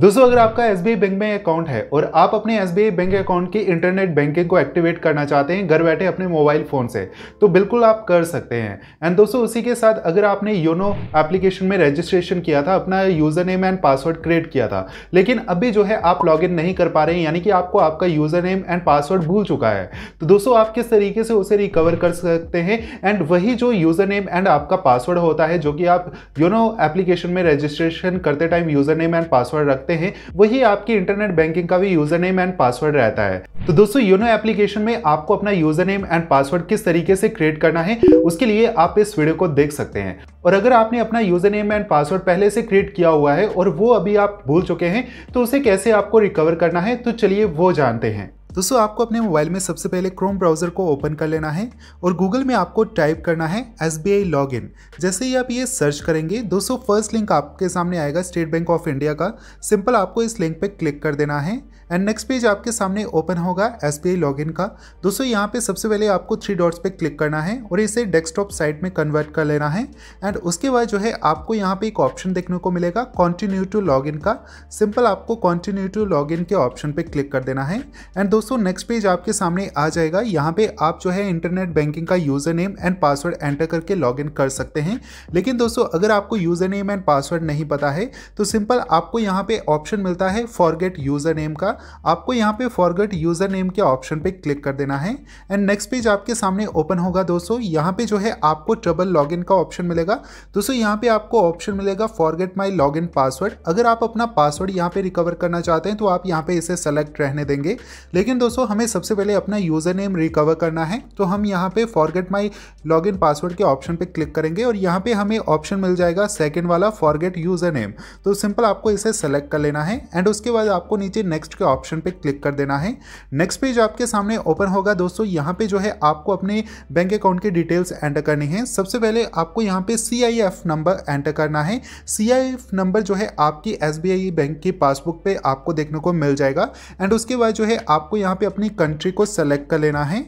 दोस्तों अगर आपका एस बी बैंक में अकाउंट है और आप अपने एस बैंक अकाउंट की इंटरनेट बैंकिंग को एक्टिवेट करना चाहते हैं घर बैठे अपने मोबाइल फ़ोन से तो बिल्कुल आप कर सकते हैं एंड दोस्तों उसी के साथ अगर आपने योनो एप्लीकेशन में रजिस्ट्रेशन किया था अपना user name and password create किया था लेकिन अभी जो है आप लॉग नहीं कर पा रहे हैं यानी कि आपको आपका यूज़र नेम एंड पासवर्ड भूल चुका है तो दोस्तों आप किस तरीके से उसे रिकवर कर सकते हैं एंड वही जो यूज़र नेम एंड आपका पासवर्ड होता है जो कि आप योनो एप्लीकेशन में रजिस्ट्रेशन करते time user name and password रखते सकते हैं वही आपकी इंटरनेट बैंकिंग का भी यूजर नेम एंड पासवर्ड रहता है तो दोस्तों योनो एप्लीकेशन में आपको अपना यूजर नेम एंड पासवर्ड किस तरीके से क्रिएट करना है उसके लिए आप इस वीडियो को देख सकते हैं और अगर आपने अपना यूजर नेम एंड पासवर्ड पहले से क्रिएट किया हुआ है और वो अभी आप भूल चुके हैं तो उसे कैसे आपको रिकवर करना है तो चलिए वो जानते हैं दोस्तों आपको अपने मोबाइल में सबसे पहले क्रोम ब्राउज़र को ओपन कर लेना है और गूगल में आपको टाइप करना है S B I log in जैसे ही आप ये सर्च करेंगे दोस्तों फर्स्ट लिंक आपके सामने आएगा स्टेट बैंक ऑफ इंडिया का सिंपल आपको इस लिंक पर क्लिक कर देना है एंड नेक्स्ट पेज आपके सामने ओपन होगा एस बी इन का दोस्तों यहाँ पे सबसे पहले आपको थ्री डॉट्स पे क्लिक करना है और इसे डेस्कटॉप साइट में कन्वर्ट कर लेना है एंड उसके बाद जो है आपको यहाँ पे एक ऑप्शन देखने को मिलेगा कॉन्टिन्यू टू इन का सिंपल आपको कॉन्टिन्यू टू इन के ऑप्शन पे क्लिक कर देना है एंड दोस्तों नेक्स्ट पेज आपके सामने आ जाएगा यहाँ पे आप जो है इंटरनेट बैंकिंग का user name and password enter करके इन कर सकते हैं लेकिन दोस्तों अगर आपको यूज़र नेम एंड पासवर्ड नहीं पता है तो सिंपल आपको यहाँ पे ऑप्शन मिलता है फॉरगेट यूज़र नेम का आपको यहाँ पे फॉरगेट यूज़र नेम के ऑप्शन पे क्लिक कर देना है एंड नेक्स्ट पेज आपके सामने ओपन होगा दोस्तों यहाँ पे जो है आपको ट्रबल लॉगिन का ऑप्शन मिलेगा दोस्तों यहाँ पे आपको ऑप्शन मिलेगा forget my log in password अगर आप अपना पासवर्ड यहाँ पे रिकवर करना चाहते हैं तो आप यहाँ पे इसे सेलेक्ट रहने देंगे लेकिन दोस्तों हमें सबसे पहले अपना यूज़र नेम रिकवर करना है तो हम यहाँ पे forget my log in password के ऑप्शन पे क्लिक करेंगे और यहाँ पे हमें ऑप्शन मिल जाएगा सेकेंड वाला फॉरगेट यूज़र नेम तो सिंपल आपको इसे सेलेक्ट कर लेना है एंड उसके बाद आपको नीचे नेक्स्ट के ऑप्शन पे क्लिक कर देना है नेक्स्ट पेज आपके सामने ओपन होगा दोस्तों यहाँ पे जो है आपको अपने बैंक अकाउंट के डिटेल्स एंटर करने हैं सबसे पहले आपको यहाँ पे सी नंबर एंटर करना है सी नंबर जो है आपकी एस बैंक की पासबुक पर आपको देखने को मिल जाएगा एंड उसके बाद जो है आपको यहाँ पर अपनी कंट्री को सेलेक्ट कर लेना है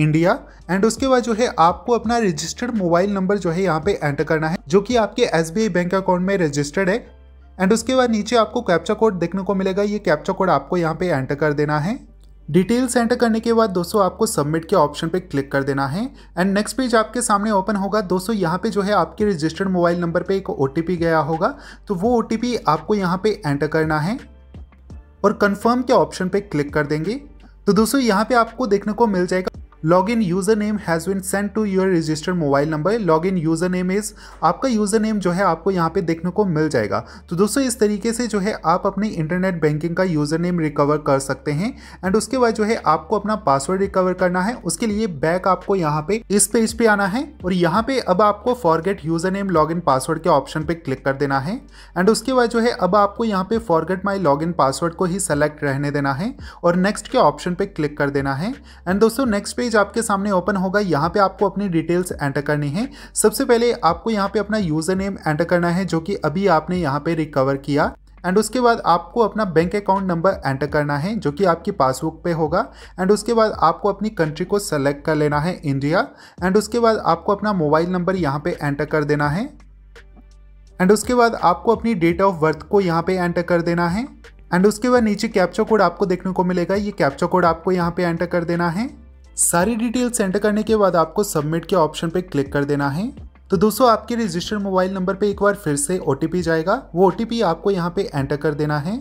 इंडिया एंड उसके बाद जो है आपको अपना रजिस्टर्ड मोबाइल नंबर जो है यहाँ पे एंटर करना है जो कि आपके एस बैंक अकाउंट में रजिस्टर्ड है एंड उसके बाद नीचे आपको कैप्चा कोड देखने को मिलेगा ये कैप्चा कोड आपको यहाँ पे एंटर कर देना है डिटेल्स एंटर करने के बाद दोस्तों आपको सबमिट के ऑप्शन पे क्लिक कर देना है एंड नेक्स्ट पेज आपके सामने ओपन होगा दोस्तों यहाँ पे जो है आपके रजिस्टर्ड मोबाइल नंबर पे एक ओ गया होगा तो वो ओ आपको यहाँ पे एंटर करना है और कन्फर्म के ऑप्शन पे क्लिक कर देंगे तो दोस्तों यहाँ पे आपको देखने को मिल जाएगा login user name has been send to your registered mobile number login user name is आपका यूज़र नेम जो है आपको यहाँ पे देखने को मिल जाएगा तो दोस्तों इस तरीके से जो है आप अपने इंटरनेट बैंकिंग का यूज़र नेम रिकवर कर सकते हैं एंड उसके बाद जो है आपको अपना पासवर्ड रिकवर करना है उसके लिए बैक आपको यहाँ पे इस पेज पे आना है और यहाँ पे अब आपको forget user name in password के ऑप्शन पे क्लिक कर देना है एंड उसके बाद जो है अब आपको यहाँ पे फॉरगेट माई इन पासवर्ड को ही सेलेक्ट रहने देना है और नेक्स्ट के ऑप्शन पे क्लिक कर देना है एंड दोस्तों नेक्स्ट पेज पेज आपके सामने ओपन होगा यहाँ पे आपको अपनी डिटेल्स एंटर करनी है सबसे पहले आपको यहाँ पे अपना यूज़र नेम एंटर करना है जो कि अभी आपने यहाँ पे रिकवर किया एंड उसके बाद आपको अपना बैंक अकाउंट नंबर एंटर करना है जो कि आपकी पासबुक पे होगा एंड उसके बाद आपको अपनी कंट्री को सेलेक्ट कर लेना है इंडिया एंड उसके बाद आपको अपना मोबाइल नंबर यहाँ पे एंटर कर देना है एंड उसके बाद आपको अपनी डेट ऑफ बर्थ को यहाँ पे एंटर कर देना है एंड उसके बाद नीचे कैप्चर कोड आपको देखने को मिलेगा ये कैप्चर कोड आपको यहाँ पे एंटर कर देना है सारी डिटेल्स एंटर करने के बाद आपको सबमिट के ऑप्शन पे क्लिक कर देना है तो दोस्तों आपके रजिस्टर्ड मोबाइल नंबर पे एक बार फिर से ओ जाएगा वो ओ आपको यहाँ पे एंटर कर देना है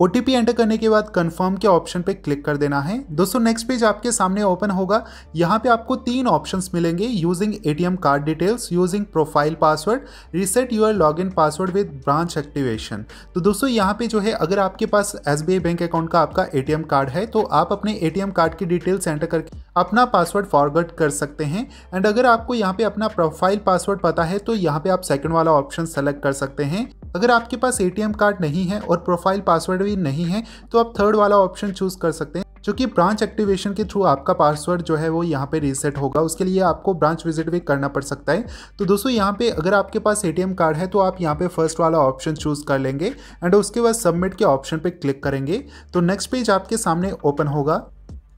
ओ एंटर करने के बाद कंफर्म के ऑप्शन पे क्लिक कर देना है दोस्तों नेक्स्ट पेज आपके सामने ओपन होगा यहाँ पे आपको तीन ऑप्शंस मिलेंगे using ATM card details using profile password reset your login password with branch activation तो दोस्तों यहाँ पे जो है अगर आपके पास एस बैंक अकाउंट का आपका एटीएम कार्ड है तो आप अपने ए कार्ड की डिटेल्स एंटर करके अपना पासवर्ड फॉरवर्ड कर सकते हैं एंड अगर आपको यहाँ पे अपना प्रोफाइल पासवर्ड पता है तो यहाँ पे आप सेकंड वाला ऑप्शन सेलेक्ट कर सकते हैं अगर आपके पास एटीएम कार्ड नहीं है और प्रोफाइल पासवर्ड पासवर्ड भी नहीं है तो आप थर्ड वाला ऑप्शन चूज कर सकते हैं जो कि ब्रांच एक्टिवेशन के थ्रू आपका पासवर्ड जो है वो यहाँ पे रीसेट होगा उसके लिए आपको ब्रांच विजिट भी करना पड़ सकता है तो दोस्तों यहाँ पे अगर आपके पास एटीएम कार्ड है तो आप यहाँ पे फर्स्ट वाला ऑप्शन चूज़ कर लेंगे एंड उसके बाद सबमिट के ऑप्शन पे क्लिक करेंगे तो नेक्स्ट पेज आपके सामने ओपन होगा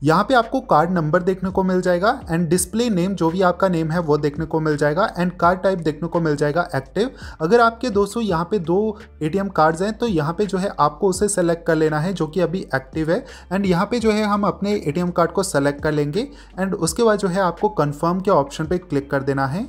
यहाँ पे आपको कार्ड नंबर देखने को मिल जाएगा एंड डिस्प्ले नेम जो भी आपका नेम है वो देखने को मिल जाएगा एंड कार्ड टाइप देखने को मिल जाएगा एक्टिव अगर आपके दोस्तों यहाँ पे दो एटीएम कार्ड्स हैं तो यहाँ पे जो है आपको उसे सेलेक्ट कर लेना है जो कि अभी एक्टिव है एंड यहाँ पे जो है हम अपने एम कार्ड को सेलेक्ट कर लेंगे एंड उसके बाद जो है आपको कन्फर्म के ऑप्शन पर क्लिक कर देना है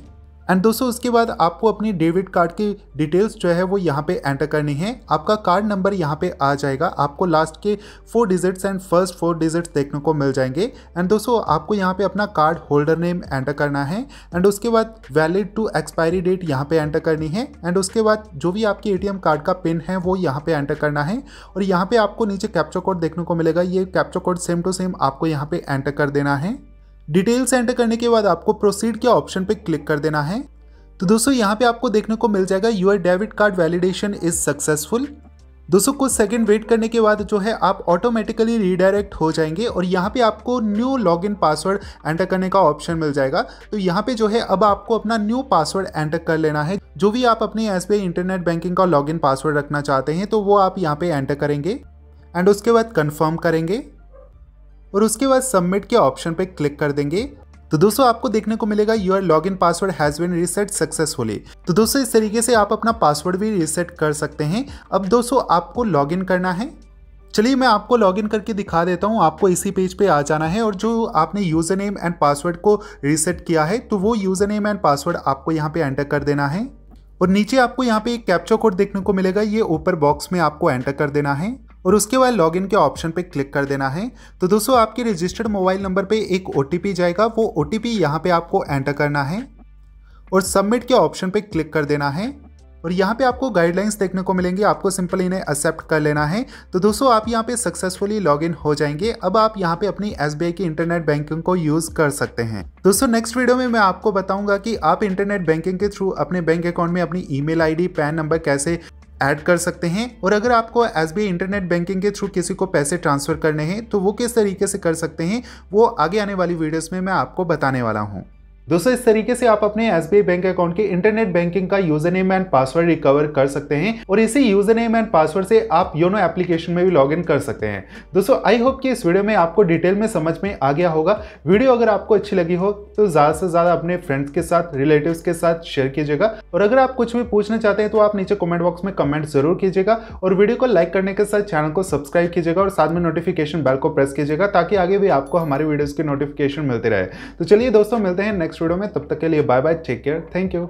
एंड दोस्तों उसके बाद आपको अपनी डेबिट कार्ड की डिटेल्स जो है वो यहाँ पे एंटर करनी है आपका कार्ड नंबर यहाँ पे आ जाएगा आपको लास्ट के four digits and first four digits देखने को मिल जाएंगे एंड दोस्तों आपको यहाँ पे अपना कार्ड होल्डर नेम एंटर करना है एंड उसके बाद वैलिड टू एक्सपायरी डेट यहाँ पे एंटर करनी है एंड उसके बाद जो भी आपके ए कार्ड का पिन है वो यहाँ पर एंटर करना है और यहाँ पर आपको नीचे कैप्चर कोड देखने को मिलेगा ये capture code same to same आपको यहाँ पर एंटर कर देना है डिटेल्स एंटर करने के बाद आपको प्रोसीड के ऑप्शन पे क्लिक कर देना है तो दोस्तों यहाँ पे आपको देखने को मिल जाएगा your debit card validation is successful दोस्तों कुछ सेकंड वेट करने के बाद जो है आप ऑटोमेटिकली रीडायरेक्ट हो जाएंगे और यहाँ पे आपको न्यू लॉगिन पासवर्ड एंटर करने का ऑप्शन मिल जाएगा तो यहाँ पे जो है अब आपको अपना न्यू पासवर्ड एंटर कर लेना है जो भी आप अपने एस इंटरनेट बैंकिंग का लॉगिन पासवर्ड रखना चाहते हैं तो वो आप यहाँ पे एंटर करेंगे एंड उसके बाद कन्फर्म करेंगे और उसके बाद सबमिट के ऑप्शन पर क्लिक कर देंगे तो दोस्तों आपको देखने को मिलेगा your log in password has been reset successfully तो दोस्तों इस तरीके से आप अपना पासवर्ड भी रिसेट कर सकते हैं अब दोस्तों आपको लॉग इन करना है चलिए मैं आपको लॉगिन करके दिखा देता हूँ आपको इसी पेज पे आ जाना है और जो आपने यूज़र नेम एंड पासवर्ड को रिसेट किया है तो वो यूज़र नेम एंड पासवर्ड आपको यहाँ पे एंटर कर देना है और नीचे आपको यहाँ पे एक कैप्चर कोड देखने को मिलेगा ये ऊपर बॉक्स में आपको एंटर कर देना है और उसके बाद लॉगिन के ऑप्शन पे क्लिक कर देना है तो दोस्तों आपके रजिस्टर्ड मोबाइल नंबर पे एक ओ जाएगा वो ओ टी यहाँ पर आपको एंटर करना है और सबमिट के ऑप्शन पे क्लिक कर देना है और यहाँ पे आपको गाइडलाइंस देखने को मिलेंगे आपको सिंपल इन्हें एक्सेप्ट कर लेना है तो दोस्तों आप यहाँ पे सक्सेसफुली लॉगिन हो जाएंगे अब आप यहाँ पे अपनी एस की इंटरनेट बैंकिंग को यूज़ कर सकते हैं दोस्तों नेक्स्ट वीडियो में मैं आपको बताऊंगा कि आप इंटरनेट बैंकिंग के थ्रू अपने बैंक अकाउंट में अपनी ई मेल पैन नंबर कैसे ऐड कर सकते हैं और अगर आपको एस बी इंटरनेट बैंकिंग के थ्रू किसी को पैसे ट्रांसफ़र करने हैं तो वो किस तरीके से कर सकते हैं वो आगे आने वाली वीडियोस में मैं आपको बताने वाला हूँ दोस्तों इस तरीके से आप अपने एस बैंक अकाउंट के इंटरनेट बैंकिंग का user name and password recover कर सकते हैं और इसी यूजर नेम एंड पासवर्ड से आप योनो एप्लीकेशन में भी लॉग इन कर सकते हैं दोस्तों आई होप कि इस वीडियो में आपको डिटेल में समझ में आ गया होगा वीडियो अगर आपको अच्छी लगी हो तो ज़्यादा से ज़्यादा अपने फ्रेंड्स के साथ रिलेटिव के साथ शेयर कीजिएगा और अगर आप कुछ भी पूछना चाहते हैं तो आप नीचे कॉमेंट बॉक्स में कमेंट जरूर कीजिएगा और वीडियो को लाइक करने के साथ चैनल को सब्सक्राइब कीजिएगा और साथ में नोटिफिकेशन बेल को प्रेस कीजिएगा ताकि आगे भी आपको हमारे वीडियोज़ के नोटिफिकेशन मिलती रहे तो चलिए दोस्तों मिलते हैं नेक्स्ट नेक्स्ट वीडियो में तब तक के लिए bye bye take care thank you